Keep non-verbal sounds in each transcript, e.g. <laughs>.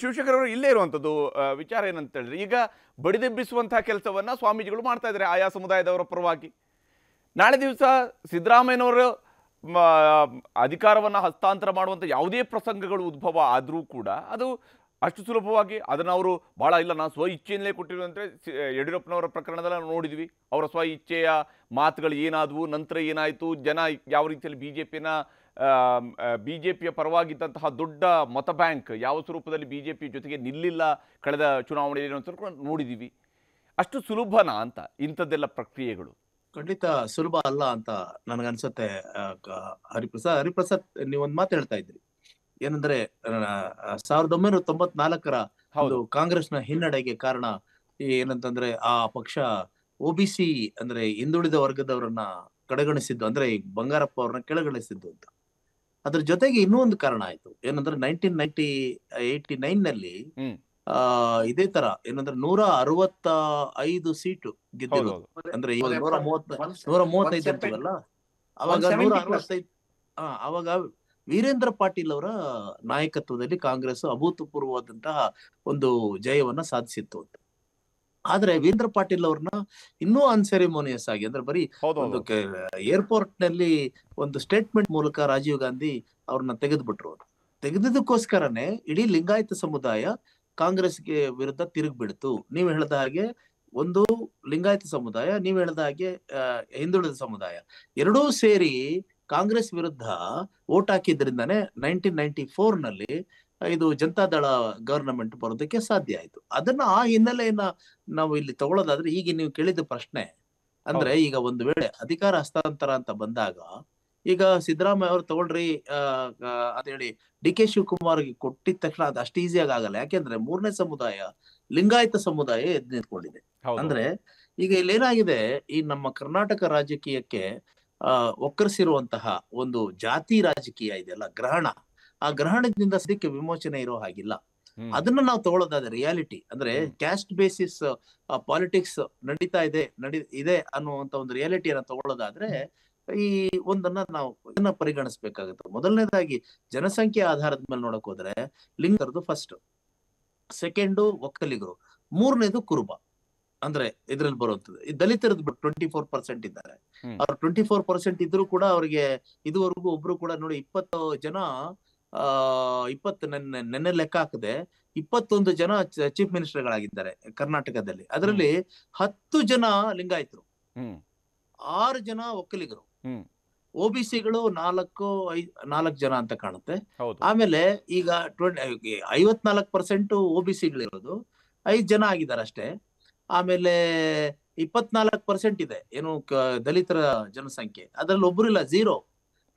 ಶಿವಶೇಖರವರು ಇಲ್ಲೇ ಇರುವಂಥದ್ದು ವಿಚಾರ ಏನಂತ ಹೇಳಿದ್ರೆ ಈಗ ಬಡಿದೆಬ್ಬಿಸುವಂತಹ ಕೆಲಸವನ್ನು ಸ್ವಾಮೀಜಿಗಳು ಮಾಡ್ತಾ ಇದ್ದಾರೆ ಆಯಾ ಸಮುದಾಯದವರ ಪರವಾಗಿ ನಾಳೆ ದಿವಸ ಸಿದ್ದರಾಮಯ್ಯನವರು ಅಧಿಕಾರವನ್ನು ಹಸ್ತಾಂತರ ಮಾಡುವಂಥ ಯಾವುದೇ ಪ್ರಸಂಗಗಳು ಉದ್ಭವ ಆದರೂ ಕೂಡ ಅದು ಅಷ್ಟು ಸುಲಭವಾಗಿ ಅದನ್ನು ಅವರು ಭಾಳ ಇಲ್ಲ ನಾನು ಸ್ವ ಇಚ್ಛೆಯಲ್ಲೇ ಕೊಟ್ಟಿರುವಂತೆ ಯಡಿಯೂರಪ್ಪನವರ ಪ್ರಕರಣದಲ್ಲಿ ನಾವು ನೋಡಿದ್ವಿ ಅವರ ಸ್ವ ಇಚ್ಛೆಯ ಮಾತುಗಳು ಏನಾದವು ನಂತರ ಏನಾಯಿತು ಜನ ಯಾವ ರೀತಿಯಲ್ಲಿ ಬಿ ಜೆ ಪಿನ ಬಿ ಜೆ ಪರವಾಗಿದ್ದಂತಹ ದೊಡ್ಡ ಮತ ಬ್ಯಾಂಕ್ ಯಾವ ಸ್ವರೂಪದಲ್ಲಿ ಬಿ ಜೆ ಪಿ ಜೊತೆಗೆ ನಿಲ್ಲಿಲ್ಲ ಕಳೆದ ಚುನಾವಣೆಯಲ್ಲಿ ನೋಡಿದೀವಿ ನೋಡಿದ್ದೀವಿ ಅಷ್ಟು ಸುಲಭನಾ ಅಂತ ಇಂಥದ್ದೆಲ್ಲ ಪ್ರಕ್ರಿಯೆಗಳು ಖಂಡಿತ ಸುಲಭ ಅಲ್ಲ ಅಂತ ನನಗನ್ಸುತ್ತೆ ಹರಿಪ್ರಸಾದ್ ಹರಿಪ್ರಸಾದ್ ನೀವೊಂದು ಮಾತು ಹೇಳ್ತಾ ಇದ್ರಿ ಏನಂದ್ರೆ ಸಾವಿರದ ಒಂಬೈನೂರ ನಾಲ್ಕರ ಹೌದು ಕಾಂಗ್ರೆಸ್ನ ಹಿನ್ನಡೆಗೆ ಕಾರಣ ಏನಂತಂದ್ರೆ ಆ ಪಕ್ಷ ಒಬಿಸಿ ಅಂದ್ರೆ ಹಿಂದುಳಿದ ವರ್ಗದವರನ್ನ ಕಡೆಗಣಿಸಿದ್ದು ಅಂದ್ರೆ ಬಂಗಾರಪ್ಪ ಅವ್ರನ್ನ ಕೆಳಗಣಿಸಿದ್ದು ಅಂತ ಅದ್ರ ಜೊತೆಗೆ ಇನ್ನೂ ಒಂದು ಕಾರಣ ಆಯ್ತು ಏನಂದ್ರೆ ನೈನ್ಟೀನ್ ನೈನ್ಟಿ ಏಯ್ಟಿ ನೈನ್ ನಲ್ಲಿ ಆ ಇದೇ ತರ ಏನಂದ್ರೆ ನೂರ ಅರವತ್ತ ಐದು ಸೀಟು ಗೆದ್ದಿರೋದು ಅಂದ್ರೆ ಇವಾಗ ನೂರ ಮೂವತ್ತೈದು ಇರ್ತೀವಲ್ಲ ಅವಾಗ ನೂರ ಅರವತ್ತೈದು ಹಾ ಅವಾಗ ವೀರೇಂದ್ರ ಪಾಟೀಲ್ ಅವರ ನಾಯಕತ್ವದಲ್ಲಿ ಕಾಂಗ್ರೆಸ್ ಅಭೂತಪೂರ್ವವಾದಂತಹ ಒಂದು ಜಯವನ್ನ ಸಾಧಿಸಿತ್ತು ಅಂತ ಆದ್ರೆ ವೀರೇಂದ್ರ ಪಾಟೀಲ್ ಅವ್ರನ್ನ ಇನ್ನೂ ಅನ್ಸೆರಿಮೋನಿಯಸ್ ಆಗಿ ಅಂದ್ರೆ ಬರೀ ಒಂದು ಏರ್ಪೋರ್ಟ್ ನಲ್ಲಿ ಒಂದು ಸ್ಟೇಟ್ಮೆಂಟ್ ಮೂಲಕ ರಾಜೀವ್ ಗಾಂಧಿ ಅವ್ರನ್ನ ತೆಗೆದ್ಬಿಟ್ರು ತೆಗೆದದಕ್ಕೋಸ್ಕರನೇ ಇಡೀ ಲಿಂಗಾಯತ ಸಮುದಾಯ ಕಾಂಗ್ರೆಸ್ಗೆ ವಿರುದ್ಧ ತಿರುಗ್ಬಿಡ್ತು ನೀವು ಹೇಳ್ದ ಹಾಗೆ ಒಂದು ಲಿಂಗಾಯತ ಸಮುದಾಯ ನೀವ್ ಹೇಳ್ದ ಹಾಗೆ ಹಿಂದುಳಿದ ಸಮುದಾಯ ಎರಡೂ ಸೇರಿ ಕಾಂಗ್ರೆಸ್ ವಿರುದ್ಧ ಓಟ್ ಹಾಕಿದ್ರಿಂದಾನೆ ನೈನ್ಟೀನ್ ನೈನ್ಟಿ ಫೋರ್ ನಲ್ಲಿ ಇದು ಜನತಾದಳ ಗವರ್ನಮೆಂಟ್ ಬರೋದಕ್ಕೆ ಸಾಧ್ಯ ಆಯ್ತು ಅದನ್ನ ಆ ಹಿನ್ನೆಲೆಯನ್ನ ನಾವು ಇಲ್ಲಿ ತಗೊಳ್ಳೋದಾದ್ರೆ ಈಗ ನೀವು ಕೇಳಿದ ಪ್ರಶ್ನೆ ಅಂದ್ರೆ ಈಗ ಒಂದು ವೇಳೆ ಅಧಿಕಾರ ಹಸ್ತಾಂತರ ಅಂತ ಬಂದಾಗ ಈಗ ಸಿದ್ದರಾಮಯ್ಯ ಅವ್ರು ತಗೊಳ್ರಿ ಹೇಳಿ ಡಿ ಕೆ ಶಿವಕುಮಾರ್ಗೆ ಕೊಟ್ಟಿದ ತಕ್ಷಣ ಅದು ಅಷ್ಟು ಈಸಿಯಾಗಿ ಆಗಲ್ಲ ಯಾಕೆಂದ್ರೆ ಮೂರನೇ ಸಮುದಾಯ ಲಿಂಗಾಯತ ಸಮುದಾಯ ಎದ್ದು ನಿಂತ್ಕೊಂಡಿದೆ ಅಂದ್ರೆ ಈಗ ಇಲ್ಲಿ ಏನಾಗಿದೆ ಈ ನಮ್ಮ ಕರ್ನಾಟಕ ರಾಜಕೀಯಕ್ಕೆ ಒಕ್ಕರಿಸಿರುವಂತಹ ಒಂದು ಜಾತಿ ರಾಜಕೀಯ ಇದೆಯಲ್ಲ ಗ್ರಹಣ ಆ ಗ್ರಹಣದಿಂದ ಸದ್ಯಕ್ಕೆ ವಿಮೋಚನೆ ಇರೋ ಹಾಗಿಲ್ಲ ಅದನ್ನ ನಾವು ತಗೊಳ್ಳೋದಾದ್ರೆ ರಿಯಾಲಿಟಿ ಅಂದ್ರೆ ಕ್ಯಾಸ್ಟ್ ಬೇಸಿಸ್ ಪಾಲಿಟಿಕ್ಸ್ ನಡೀತಾ ಇದೆ ನಡಿ ಇದೆ ಅನ್ನುವಂತ ಒಂದು ರಿಯಾಲಿಟಿಯನ್ನ ತಗೊಳ್ಳೋದಾದ್ರೆ ಈ ಒಂದನ್ನ ನಾವು ಇದನ್ನ ಪರಿಗಣಿಸ್ಬೇಕಾಗುತ್ತೆ ಮೊದಲನೇದಾಗಿ ಜನಸಂಖ್ಯೆ ಆಧಾರದ ಮೇಲೆ ನೋಡಕ್ ಹೋದ್ರೆ ಲಿಂಗರದು ಫಸ್ಟ್ ಸೆಕೆಂಡು ಒಕ್ಕಲಿಗರು ಮೂರನೇದು ಕುರುಬ ಅಂದ್ರೆ ಇದ್ರಲ್ಲಿ ಬರುವಂತದ್ದು ದಲಿತರದ್ದು ಟ್ವೆಂಟಿ ಫೋರ್ ಪರ್ಸೆಂಟ್ ಇದ್ದಾರೆ ಅವ್ರು ಟ್ವೆಂಟಿ ಫೋರ್ ಪರ್ಸೆಂಟ್ ಇದ್ರು ಕೂಡ ಅವ್ರಿಗೆ ಇದುವರೆಗೂ ಒಬ್ರು ಕೂಡ ನೋಡಿ ಇಪ್ಪತ್ತು ಜನ ಆ ಇಪ್ಪತ್ತು ನೆನ್ನೆ ನೆನ್ನೆ ಲೆಕ್ಕ ಹಾಕದೆ ಇಪ್ಪತ್ತೊಂದು ಜನ ಚೀಫ್ ಗಳಾಗಿದ್ದಾರೆ ಕರ್ನಾಟಕದಲ್ಲಿ ಅದರಲ್ಲಿ ಹತ್ತು ಜನ ಲಿಂಗಾಯತರು ಆರು ಜನ ಒಕ್ಕಲಿಗರು ಗಳು ನಾಲ್ಕು ಐದು ನಾಲ್ಕು ಜನ ಅಂತ ಕಾಣುತ್ತೆ ಆಮೇಲೆ ಈಗ ಟ್ವೆಂಟಿ ಐವತ್ನಾಲ್ಕು ಪರ್ಸೆಂಟ್ ಒಬಿಸಿಗಳಿರೋದು ಐದು ಜನ ಆಗಿದ್ದಾರೆ ಅಷ್ಟೇ ಆಮೇಲೆ ಇಪ್ಪತ್ನಾಲ್ಕು ಪರ್ಸೆಂಟ್ ಇದೆ ಏನು ದಲಿತರ ಜನಸಂಖ್ಯೆ ಅದರಲ್ಲಿ ಒಬ್ಬರು ಇಲ್ಲ ಝೀರೋ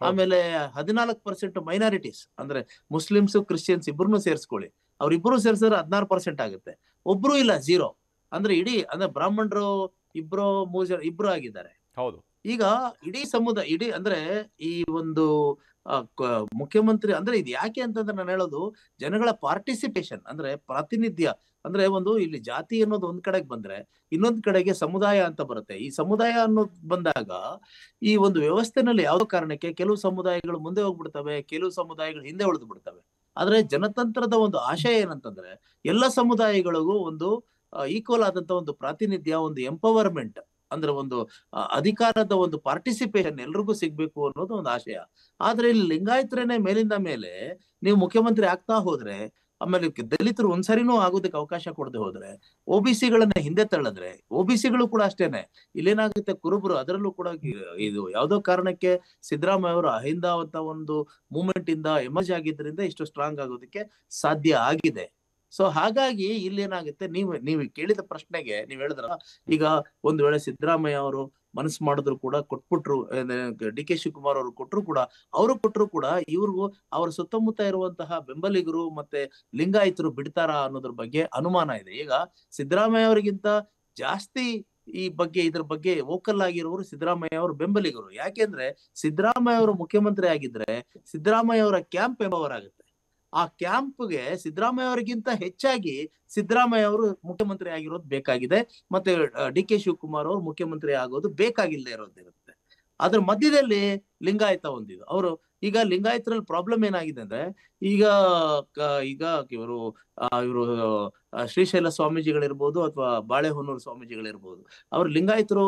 ಆಮೇಲೆ ಹದಿನಾಲ್ಕು ಪರ್ಸೆಂಟ್ ಮೈನಾರಿಟೀಸ್ ಅಂದ್ರೆ ಮುಸ್ಲಿಮ್ಸ್ ಕ್ರಿಶ್ಚಿಯನ್ಸ್ ಇಬ್ರು ಸೇರಿಸ್ಕೊಳ್ಳಿ ಅವ್ರಿಬ್ರು ಸೇರಿಸಿದ್ರೆ ಹದಿನಾರು ಪರ್ಸೆಂಟ್ ಆಗುತ್ತೆ ಒಬ್ರು ಇಲ್ಲ ಜೀರೋ ಅಂದ್ರೆ ಇಡೀ ಅಂದ್ರೆ ಬ್ರಾಹ್ಮಣರು ಇಬ್ರು ಮೂಜ ಇಬ್ರು ಆಗಿದ್ದಾರೆ ಹೌದು ಈಗ ಇಡೀ ಸಮುದಾಯ ಇಡೀ ಅಂದ್ರೆ ಈ ಒಂದು ಮುಖ್ಯಮಂತ್ರಿ ಅಂದ್ರೆ ಇದು ಯಾಕೆ ಅಂತಂದ್ರೆ ನಾನು ಹೇಳೋದು ಜನಗಳ ಪಾರ್ಟಿಸಿಪೇಷನ್ ಅಂದ್ರೆ ಪ್ರಾತಿನಿಧ್ಯ ಅಂದ್ರೆ ಒಂದು ಇಲ್ಲಿ ಜಾತಿ ಅನ್ನೋದು ಒಂದ್ ಕಡೆಗೆ ಬಂದ್ರೆ ಇನ್ನೊಂದ್ ಕಡೆಗೆ ಸಮುದಾಯ ಅಂತ ಬರುತ್ತೆ ಈ ಸಮುದಾಯ ಅನ್ನೋದ್ ಬಂದಾಗ ಈ ಒಂದು ವ್ಯವಸ್ಥೆನಲ್ಲಿ ಯಾವ ಕಾರಣಕ್ಕೆ ಕೆಲವು ಸಮುದಾಯಗಳು ಮುಂದೆ ಹೋಗ್ಬಿಡ್ತವೆ ಕೆಲವು ಸಮುದಾಯಗಳು ಹಿಂದೆ ಉಳಿದು ಬಿಡ್ತವೆ ಆದ್ರೆ ಜನತಂತ್ರದ ಒಂದು ಆಶಯ ಏನಂತಂದ್ರೆ ಎಲ್ಲ ಸಮುದಾಯಗಳಿಗೂ ಒಂದು ಈಕ್ವಲ್ ಆದಂತ ಒಂದು ಪ್ರಾತಿನಿಧ್ಯ ಒಂದು ಎಂಪವರ್ಮೆಂಟ್ ಅಂದ್ರೆ ಒಂದು ಅಧಿಕಾರದ ಒಂದು ಪಾರ್ಟಿಸಿಪೇಷನ್ ಎಲ್ರಿಗೂ ಸಿಗ್ಬೇಕು ಅನ್ನೋದು ಒಂದು ಆಶಯ ಆದ್ರೆ ಇಲ್ಲಿ ಲಿಂಗಾಯತ್ರೇನೆ ಮೇಲಿಂದ ಮೇಲೆ ನೀವು ಮುಖ್ಯಮಂತ್ರಿ ಆಗ್ತಾ ಹೋದ್ರೆ ಆಮೇಲೆ ದಲಿತರು ಒಂದ್ಸರಿನೂ ಆಗೋದಕ್ಕೆ ಅವಕಾಶ ಕೊಡದೆ ಹೋದ್ರೆ ಸಿಗಳನ್ನ ಹಿಂದೆ ತಳ್ಳದ್ರೆ ಸಿಗಳು ಕೂಡ ಅಷ್ಟೇನೆ ಇಲ್ಲೇನಾಗುತ್ತೆ ಕುರುಬರು ಅದರಲ್ಲೂ ಕೂಡ ಇದು ಯಾವ್ದೋ ಕಾರಣಕ್ಕೆ ಸಿದ್ದರಾಮಯ್ಯ ಅವರು ಅಹಿಂದ ಅಂತ ಒಂದು ಮೂಮೆಂಟ್ ಇಂದ ಎಮರ್ಜ್ ಆಗಿದ್ರಿಂದ ಇಷ್ಟು ಸ್ಟ್ರಾಂಗ್ ಆಗೋದಕ್ಕೆ ಸಾಧ್ಯ ಆಗಿದೆ ಸೊ ಹಾಗಾಗಿ ಇಲ್ಲಿ ಏನಾಗುತ್ತೆ ನೀವು ನೀವು ಕೇಳಿದ ಪ್ರಶ್ನೆಗೆ ನೀವ್ ಹೇಳಿದ್ರ ಈಗ ಒಂದ್ ವೇಳೆ ಸಿದ್ದರಾಮಯ್ಯ ಅವರು ಮನಸ್ಸು ಮಾಡಿದ್ರು ಕೂಡ ಕೊಟ್ಬಿಟ್ರು ಡಿ ಕೆ ಶಿವಕುಮಾರ್ ಅವರು ಕೊಟ್ಟರು ಕೂಡ ಅವರು ಕೊಟ್ಟರು ಕೂಡ ಇವ್ರಿಗೂ ಅವ್ರ ಸುತ್ತಮುತ್ತ ಇರುವಂತಹ ಬೆಂಬಲಿಗರು ಮತ್ತೆ ಲಿಂಗಾಯತರು ಬಿಡ್ತಾರಾ ಅನ್ನೋದ್ರ ಬಗ್ಗೆ ಅನುಮಾನ ಇದೆ ಈಗ ಸಿದ್ದರಾಮಯ್ಯ ಅವರಿಗಿಂತ ಜಾಸ್ತಿ ಈ ಬಗ್ಗೆ ಇದ್ರ ಬಗ್ಗೆ ವೋಕಲ್ ಆಗಿರೋರು ಸಿದ್ದರಾಮಯ್ಯ ಅವರು ಬೆಂಬಲಿಗರು ಯಾಕೆಂದ್ರೆ ಸಿದ್ದರಾಮಯ್ಯ ಅವರು ಮುಖ್ಯಮಂತ್ರಿ ಆಗಿದ್ರೆ ಸಿದ್ದರಾಮಯ್ಯ ಅವರ ಕ್ಯಾಂಪ್ ಎಂಬವರಾಗುತ್ತೆ ಆ ಕ್ಯಾಂಪ್ಗೆ ಸಿದ್ದರಾಮಯ್ಯ ಅವರಿಗಿಂತ ಹೆಚ್ಚಾಗಿ ಸಿದ್ದರಾಮಯ್ಯ ಅವರು ಮುಖ್ಯಮಂತ್ರಿ ಆಗಿರೋದು ಬೇಕಾಗಿದೆ ಮತ್ತೆ ಡಿ ಕೆ ಶಿವಕುಮಾರ್ ಅವರು ಮುಖ್ಯಮಂತ್ರಿ ಆಗೋದು ಬೇಕಾಗಿಲ್ಲದೆ ಇರೋದಿರುತ್ತೆ ಅದ್ರ ಮಧ್ಯದಲ್ಲಿ ಲಿಂಗಾಯತ ಹೊಂದಿದ್ದು ಅವರು ಈಗ ಲಿಂಗಾಯತರಲ್ಲಿ ಪ್ರಾಬ್ಲಮ್ ಏನಾಗಿದೆ ಅಂದ್ರೆ ಈಗ ಈಗ ಇವರು ಇವರು ಶ್ರೀಶೈಲ ಸ್ವಾಮೀಜಿಗಳಿರ್ಬೋದು ಅಥವಾ ಬಾಳೆಹೊನ್ನೂರು ಸ್ವಾಮೀಜಿಗಳಿರ್ಬೋದು ಅವ್ರು ಲಿಂಗಾಯತರು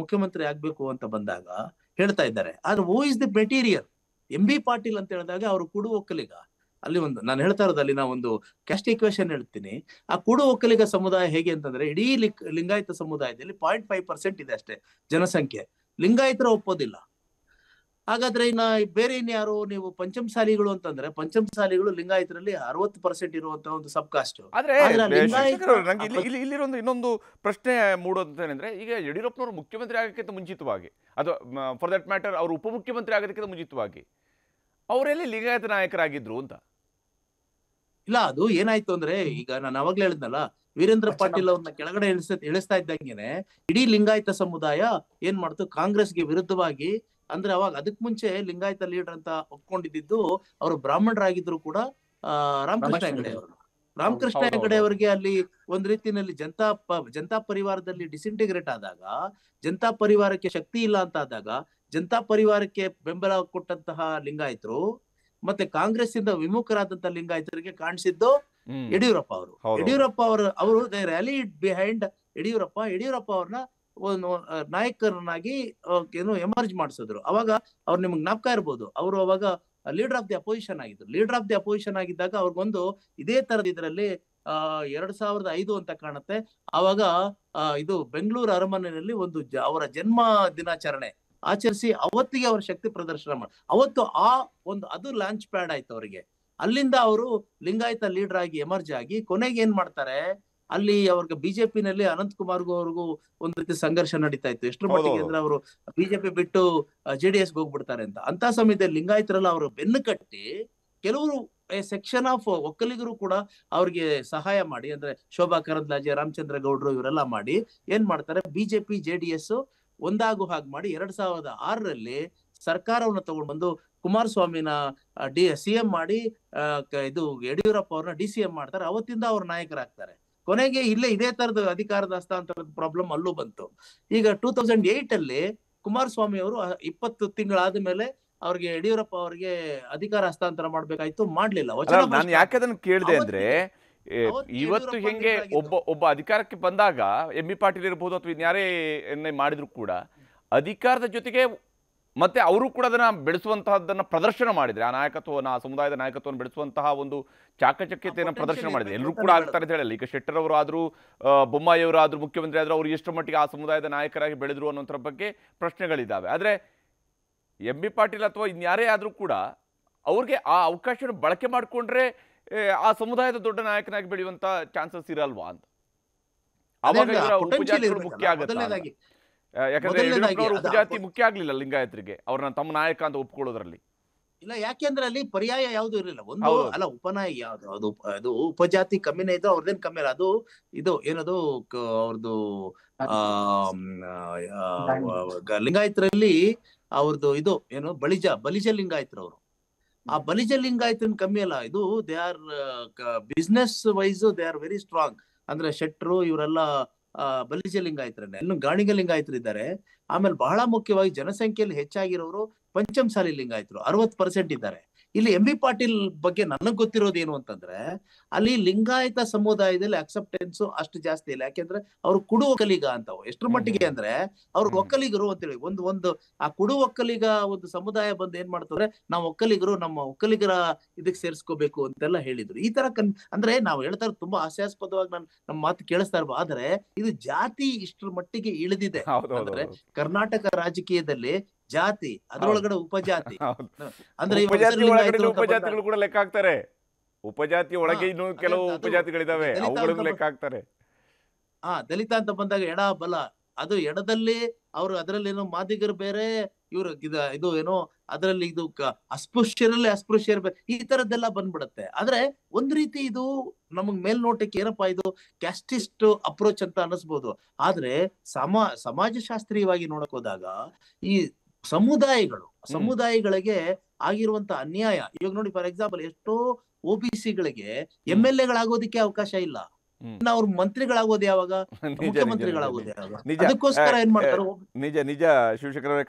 ಮುಖ್ಯಮಂತ್ರಿ ಆಗ್ಬೇಕು ಅಂತ ಬಂದಾಗ ಹೇಳ್ತಾ ಇದ್ದಾರೆ ಆದ್ರೆ who is the material M B Patil ಅಂತ ಹೇಳಿದಾಗ ಅವರು ಕುಡು ಒಕ್ಕಲಿಗ ಅಲ್ಲಿ ಒಂದು ನಾನು ಹೇಳ್ತಾ ಇರೋದು ಅಲ್ಲಿ ನಾವು ಒಂದು ಕ್ಯಾಸ್ಟ್ ಇಕ್ವೇಶನ್ ಹೇಳ್ತೀನಿ ಆ ಕೂಡು ಒಕ್ಕಲಿಗ ಸಮುದಾಯ ಹೇಗೆ ಅಂತಂದ್ರೆ ಇಡೀ ಲಿಂಗಾಯತ ಸಮುದಾಯದಲ್ಲಿ ಪಾಯಿಂಟ್ ಫೈವ್ ಪರ್ಸೆಂಟ್ ಇದೆ ಅಷ್ಟೇ ಜನಸಂಖ್ಯೆ ಲಿಂಗಾಯತರ ಒಪ್ಪೋದಿಲ್ಲ ಹಾಗಾದ್ರೆ ಇನ್ನ ಬೇರೆ ಇನ್ಯಾರು ನೀವು ಪಂಚಮಸಾಲಿಗಳು ಅಂತಂದ್ರೆ ಪಂಚಮಸಾಲಿಗಳು ಲಿಂಗಾಯತರಲ್ಲಿ ಅರವತ್ತು ಪರ್ಸೆಂಟ್ ಇರುವಂತ ಒಂದು ಸಬ್ ಕಾಸ್ಟ್ ಆದ್ರೆ ಇನ್ನೊಂದು ಪ್ರಶ್ನೆ ಮೂಡೋದಂತೇನೆಂದ್ರೆ ಈಗ ಯಡಿಯೂರಪ್ಪನವರು ಮುಖ್ಯಮಂತ್ರಿ ಆಗೋಕ್ಕಿಂತ ಮುಂಚಿತವಾಗಿ ಅದು ಫಾರ್ ದಟ್ ಮ್ಯಾಟರ್ ಅವರು ಉಪಮುಖ್ಯಮಂತ್ರಿ ಆಗೋದಕ್ಕಿಂತ ಮುಂಚಿತವಾಗಿ ಅವರೆಲ್ಲಿ ಲಿಂಗಾಯತ ನಾಯಕರಾಗಿದ್ರು ಅಂತ ಇಲ್ಲ ಅದು ಏನಾಯ್ತು ಅಂದ್ರೆ ಈಗ ನಾನು ಅವಾಗ್ಲೇ ಹೇಳಿದ್ನಲ್ಲ ವೀರೇಂದ್ರ ಪಾಟೀಲ್ ಅವ್ರನ್ನ ಕೆಳಗಡೆ ಇಳಿಸ ಇಳಿಸ್ತಾ ಇದ್ದಂಗೆನೆ ಇಡೀ ಲಿಂಗಾಯತ ಸಮುದಾಯ ಏನ್ ಮಾಡ್ತು ಕಾಂಗ್ರೆಸ್ಗೆ ವಿರುದ್ಧವಾಗಿ ಅಂದ್ರೆ ಅವಾಗ ಅದಕ್ ಮುಂಚೆ ಲಿಂಗಾಯತ ಲೀಡರ್ ಅಂತ ಒಪ್ಕೊಂಡಿದ್ದು ಅವರು ಬ್ರಾಹ್ಮಣರಾಗಿದ್ರು ಕೂಡ ಆ ರಾಮಕೃಷ್ಣ ಹೆಗಡೆ ಅವರು ರಾಮಕೃಷ್ಣ ಹೆಗಡೆ ಅವರಿಗೆ ಅಲ್ಲಿ ಒಂದ್ ರೀತಿನಲ್ಲಿ ಜನತಾ ಜನತಾ ಪರಿವಾರದಲ್ಲಿ ಡಿಸಿಂಟಿಗ್ರೇಟ್ ಆದಾಗ ಜನತಾ ಪರಿವಾರಕ್ಕೆ ಶಕ್ತಿ ಇಲ್ಲ ಅಂತ ಆದಾಗ ಜನತಾ ಪರಿವಾರಕ್ಕೆ ಬೆಂಬಲ ಕೊಟ್ಟಂತಹ ಲಿಂಗಾಯತರು ಮತ್ತೆ ಕಾಂಗ್ರೆಸ್ ಇಂದ ವಿಮುಖರಾದಂತಹ ಲಿಂಗಾಯತರಿಗೆ ಕಾಣಿಸಿದ್ದು ಯಡಿಯೂರಪ್ಪ ಅವರು ಯಡಿಯೂರಪ್ಪ ಅವರು ಅವರು ರ್ಯಾಲಿ ಬಿಹೈಂಡ್ ಯಡಿಯೂರಪ್ಪ ಯಡಿಯೂರಪ್ಪ ಅವ್ರನ್ನ ನಾಯಕರನ್ನಾಗಿ ಏನು ಎಮರ್ಜ್ ಮಾಡಿಸಿದ್ರು ಅವಾಗ ಅವ್ರು ನಿಮ್ಗೆ ಜ್ಞಾಪಕ ಇರ್ಬೋದು ಅವರು ಅವಾಗ ಲೀಡರ್ ಆಫ್ ದಿ ಅಪೋಸಿಷನ್ ಆಗಿದ್ರು ಲೀಡರ್ ಆಫ್ ದಿ ಅಪೋಸಿಷನ್ ಆಗಿದ್ದಾಗ ಅವ್ರಿಗೊಂದು ಇದೇ ತರದ ಇದರಲ್ಲಿ ಎರಡ್ ಸಾವಿರದ ಐದು ಅಂತ ಕಾಣುತ್ತೆ ಅವಾಗ ಇದು ಬೆಂಗಳೂರು ಅರಮನೆಯಲ್ಲಿ ಒಂದು ಅವರ ಜನ್ಮ ದಿನಾಚರಣೆ ಆಚರಿಸಿ ಅವತ್ತಿಗೆ ಅವ್ರ ಶಕ್ತಿ ಪ್ರದರ್ಶನ ಮಾಡಿ ಅವತ್ತು ಆ ಒಂದು ಅದು ಲಾಂಚ್ ಪ್ಯಾಡ್ ಆಯ್ತು ಅವರಿಗೆ ಅಲ್ಲಿಂದ ಅವರು ಲಿಂಗಾಯತ ಲೀಡರ್ ಆಗಿ ಎಮರ್ಜ್ ಆಗಿ ಕೊನೆಗೆ ಏನ್ ಮಾಡ್ತಾರೆ ಅಲ್ಲಿ ಅವ್ರಿಗೆ ಬಿಜೆಪಿನಲ್ಲಿ ಅನಂತ್ ಕುಮಾರ್ಗೂ ಅವ್ರಿಗೂ ಒಂದ್ ರೀತಿ ಸಂಘರ್ಷ ನಡೀತಾ ಇತ್ತು ಎಷ್ಟು ಮಟ್ಟಿಗೆ ಅಂದ್ರೆ ಅವರು ಬಿಜೆಪಿ ಬಿಟ್ಟು ಜೆ ಡಿ ಎಸ್ಗೆ ಹೋಗ್ಬಿಡ್ತಾರೆ ಅಂತ ಅಂತ ಸಮಯದಲ್ಲಿ ಲಿಂಗಾಯತರೆಲ್ಲ ಅವರು ಬೆನ್ನು ಕಟ್ಟಿ ಕೆಲವರು ಸೆಕ್ಷನ್ ಆಫ್ ಒಕ್ಕಲಿಗರು ಕೂಡ ಅವ್ರಿಗೆ ಸಹಾಯ ಮಾಡಿ ಅಂದ್ರೆ ಶೋಭಾ ಕರಂದ್ಲಾಜೆ ರಾಮಚಂದ್ರ ಗೌಡ್ರು ಇವರೆಲ್ಲ ಮಾಡಿ ಏನ್ ಮಾಡ್ತಾರೆ ಬಿಜೆಪಿ ಜೆ ಡಿ ಎಸ್ ಒಂದಾಗುವ ಹಾಗೆ ಮಾಡಿ ಎರಡ್ ಸಾವಿರದ ಆರರಲ್ಲಿ ಸರ್ಕಾರವನ್ನು ತಗೊಂಡು ಬಂದು ಕುಮಾರಸ್ವಾಮಿನ ಡಿ ಸಿ ಎಂ ಮಾಡಿ ಇದು ಯಡಿಯೂರಪ್ಪ ಅವ್ರನ್ನ ಡಿ ಸಿ ಎಂ ಮಾಡ್ತಾರೆ ಅವತ್ತಿಂದ ಅವ್ರ ನಾಯಕರಾಗ್ತಾರೆ ಕೊನೆಗೆ ಇಲ್ಲೇ ಇದೇ ತರದ ಅಧಿಕಾರದ ಹಸ್ತಾಂತರದ ಪ್ರಾಬ್ಲಮ್ ಅಲ್ಲೂ ಬಂತು ಈಗ ಟೂ ತೌಸಂಡ್ ಏಟ್ ಅಲ್ಲಿ ಕುಮಾರಸ್ವಾಮಿ ಅವರು ಇಪ್ಪತ್ತು ತಿಂಗಳಾದ ಮೇಲೆ ಅವ್ರಿಗೆ ಯಡಿಯೂರಪ್ಪ ಅವ್ರಿಗೆ ಅಧಿಕಾರ ಹಸ್ತಾಂತರ ಮಾಡ್ಬೇಕಾಯ್ತು ಮಾಡ್ಲಿಲ್ಲ ನಾನು ಯಾಕೆ ಅದನ್ನ ಕೇಳಿದೆ ಅಂದ್ರೆ ಇವತ್ತು ಹೆಂಗೆ ಒಬ್ಬ ಒಬ್ಬ ಅಧಿಕಾರಕ್ಕೆ ಬಂದಾಗ ಎಂ ಬಿ ಪಾಟೀಲ್ ಇರಬಹುದು ಅಥವಾ ಇನ್ಯಾರೇ ಮಾಡಿದ್ರು ಕೂಡ ಅಧಿಕಾರದ ಜೊತೆಗೆ ಮತ್ತೆ ಅವರು ಕೂಡ ಅದನ್ನ ಬೆಳೆಸುವಂತಹದ್ದನ್ನು ಪ್ರದರ್ಶನ ಮಾಡಿದ್ರೆ ಆ ನಾಯಕತ್ವವನ್ನು ಆ ಸಮುದಾಯದ ನಾಯಕತ್ವವನ್ನು ಬೆಳೆಸುವಂತಹ ಒಂದು ಚಾಕಚಕ್ಯತೆಯನ್ನು ಪ್ರದರ್ಶನ ಮಾಡಿದೆ ಎಲ್ಲರೂ ಕೂಡ ಆಗ್ತಾರೆ ಅಂತ ಹೇಳಲ್ಲ ಈಗ ಶೆಟ್ಟರ್ ಅವರು ಆದರೂ ಬೊಮ್ಮಾಯಿ ಅವರು ಆದರೂ ಮುಖ್ಯಮಂತ್ರಿ ಆದರೂ ಅವರು ಎಷ್ಟು ಮಟ್ಟಿಗೆ ಆ ಸಮುದಾಯದ ನಾಯಕರಾಗಿ ಬೆಳೆದ್ರು ಅನ್ನೋಂಥರ ಬಗ್ಗೆ ಪ್ರಶ್ನೆಗಳಿದ್ದಾವೆ ಆದರೆ ಎಂ ಬಿ ಪಾಟೀಲ್ ಅಥವಾ ಇನ್ಯಾರೇ ಆದರೂ ಕೂಡ ಅವ್ರಿಗೆ ಆ ಅವಕಾಶವನ್ನು ಬಳಕೆ ಮಾಡಿಕೊಂಡ್ರೆ ಆ ಸಮುದಾಯದ ದೊಡ್ಡ ನಾಯಕನಾಗಿ ಬೆಳೆಯುವಂತ ಚಾನ್ಸಸ್ ಇರಲ್ವಾ ಅಂತ ಅವಾಗ ಮುಖ್ಯ ಆಗುತ್ತೆ ಯಾಕಂದ್ರೆ ಉಪಜಾತಿ ಮುಖ್ಯ ಆಗ್ಲಿಲ್ಲ ಲಿಂಗಾಯತರಿಗೆ ಅವ್ರನ್ನ ತಮ್ಮ ನಾಯಕ ಅಂತ ಒಪ್ಕೊಳ್ಳೋದ್ರಲ್ಲಿ ಇಲ್ಲ ಯಾಕೆಂದ್ರೆ ಅಲ್ಲಿ ಪರ್ಯಾಯ ಯಾವ್ದು ಇರಲಿಲ್ಲ ಒಂದು ಅಲ್ಲ ಉಪನಾಯ ಯಾವ್ದು ಅದು ಅದು ಉಪಜಾತಿ ಕಮ್ಮಿನೇ ಇದ್ದು ಅವ್ರದೇನ್ ಕಮ್ಮಿ ಅದು ಇದು ಏನದು ಅವ್ರದ್ದು ಲಿಂಗಾಯತರಲ್ಲಿ ಅವ್ರದ್ದು ಇದು ಏನು ಬಲಿಜ ಬಲಿಜ ಲಿಂಗಾಯತರವ್ರು ಆ ಬಲಿಜ ಲಿಂಗಾಯತ ಕಮ್ಮಿ ಅಲ್ಲ ಇದು they are business wise they are very strong ಅಂದ್ರೆ ಶೆಟ್ರು ಇವರೆಲ್ಲ ಬಲಿಜ ಲಿಂಗಾಯತರನ್ನೇ ಇನ್ನು ಗಾಣಿಗ ಇದ್ದಾರೆ ಆಮೇಲೆ ಬಹಳ ಮುಖ್ಯವಾಗಿ ಜನಸಂಖ್ಯೆಯಲ್ಲಿ ಹೆಚ್ಚಾಗಿರೋರು ಪಂಚಮಸಾಲಿ ಲಿಂಗಾಯತರು ಅರವತ್ ಪರ್ಸೆಂಟ್ ಇದ್ದಾರೆ ಇಲ್ಲಿ ಎಂ ಬಿ ಪಾಟೀಲ್ ಬಗ್ಗೆ ನನಗ್ ಗೊತ್ತಿರೋದು ಏನು ಅಂತಂದ್ರೆ ಅಲ್ಲಿ ಲಿಂಗಾಯತ ಸಮುದಾಯದಲ್ಲಿ ಅಕ್ಸೆಪ್ಟೆನ್ಸ್ ಅಷ್ಟು ಜಾಸ್ತಿ ಇಲ್ಲ ಯಾಕೆಂದ್ರೆ ಅವ್ರು ಕುಡು ಒಕ್ಕಲಿಗ ಅಂತ ಎಷ್ಟ್ರ ಮಟ್ಟಿಗೆ ಅಂದ್ರೆ ಅವ್ರ ಒಕ್ಕಲಿಗರು ಅಂತೇಳಿ ಒಂದು ಒಂದು ಆ ಕುಡು ಒಕ್ಕಲಿಗ ಒಂದು ಸಮುದಾಯ ಬಂದು ಏನ್ ಮಾಡ್ತಾರೆ ನಾವು ಒಕ್ಕಲಿಗರು ನಮ್ಮ ಒಕ್ಕಲಿಗರ ಇದಕ್ಕೆ ಸೇರಿಸ್ಕೋಬೇಕು ಅಂತೆಲ್ಲ ಹೇಳಿದ್ರು ಈ ತರ ಕನ್ ಅಂದ್ರೆ ನಾವು ಹೇಳ್ತಾರೆ ತುಂಬಾ ಹಾಸ್ಯಾಸ್ಪದವಾಗಿ ನಾನು ನಮ್ಮ ಮಾತು ಕೇಳಿಸ್ತಾ ಇರ್ಬೋದು ಆದ್ರೆ ಇದು ಜಾತಿ ಇಷ್ಟ್ರ ಮಟ್ಟಿಗೆ ಇಳಿದಿದೆ ಅಂದ್ರೆ ಕರ್ನಾಟಕ ರಾಜಕೀಯದಲ್ಲಿ ಜಾತಿ ಅದರೊಳಗಡೆ ಉಪಜಾತಿ ಅಂದ್ರೆ ಉಪಜಾತಿಗಳು ಕೂಡ ಲೆಕ್ಕ ಹಾಕ್ತಾರೆ ಉಪಜಾತಿ ಒಳಗೆ ಇನ್ನು ಕೆಲವು ಉಪಜಾತಿಗಳಿದಾವೆ ಲೆಕ್ಕ ಹಾಕ್ತಾರೆ ಆ ದಲಿತ ಅಂತ ಬಂದಾಗ ಎಡ ಬಲ ಅದು ಎಡದಲ್ಲಿ ಅವ್ರು ಅದರಲ್ಲಿ ಏನೋ ಮಾದಿಗರು ಬೇರೆ ಇವ್ರ ಇದು ಏನೋ ಅದರಲ್ಲಿ ಇದು ಅಸ್ಪೃಶ್ಯರಲ್ಲಿ ಅಸ್ಪೃಶ್ಯ ಇರ್ಬೇಕು ಈ ತರದ್ದೆಲ್ಲ ಬಂದ್ಬಿಡತ್ತೆ ಆದ್ರೆ ಒಂದ್ ರೀತಿ ಇದು ನಮಗ್ ಮೇಲ್ನೋಟಕ್ಕೆ ಏನಪ್ಪಾ ಇದು ಕ್ಯಾಸ್ಟಿಸ್ಟ್ ಅಪ್ರೋಚ್ ಅಂತ ಅನಿಸ್ಬೋದು ಆದ್ರೆ ಸಮಾ ಸಮಾಜಶಾಸ್ತ್ರೀಯವಾಗಿ ನೋಡಕ್ ಹೋದಾಗ ಈ ಸಮುದಾಯಗಳು ಸಮುದಾಯಗಳಿಗೆ ಆಗಿರುವಂತ ಅನ್ಯಾಯ ಇವಾಗ ನೋಡಿ ಫಾರ್ ಎಕ್ಸಾಂಪಲ್ ಎಷ್ಟೋ ಒ ಬಿ ಸಿಗಳಿಗೆ ಎಂ ಎಲ್ ಎಗಳಾಗೋದಕ್ಕೆ ಅವಕಾಶ ಇಲ್ಲ ಅವ್ರ ಮಂತ್ರಿಗಳಾಗೋದು ಯಾವಾಗ <laughs> ಮುಖ್ಯಮಂತ್ರಿಗಳಾಗೋದು ಯಾವಾಗ ಅದಕ್ಕೋಸ್ಕರ ಏನ್ ಮಾಡ್ತಾರೆ ನಿಜ ನಿಜ ಶಿವಶಂಕರ